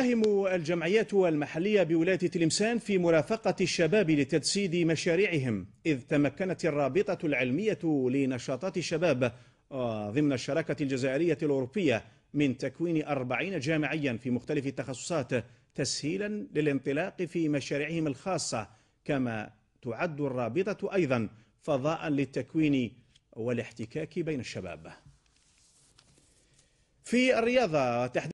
تساهم الجمعيات المحلية بولاية تلمسان في مرافقة الشباب لتجسيد مشاريعهم إذ تمكنت الرابطة العلمية لنشاطات الشباب آه، ضمن الشراكة الجزائرية الأوروبية من تكوين أربعين جامعيا في مختلف التخصصات تسهيلا للانطلاق في مشاريعهم الخاصة كما تعد الرابطة أيضا فضاء للتكوين والاحتكاك بين الشباب في الرياضة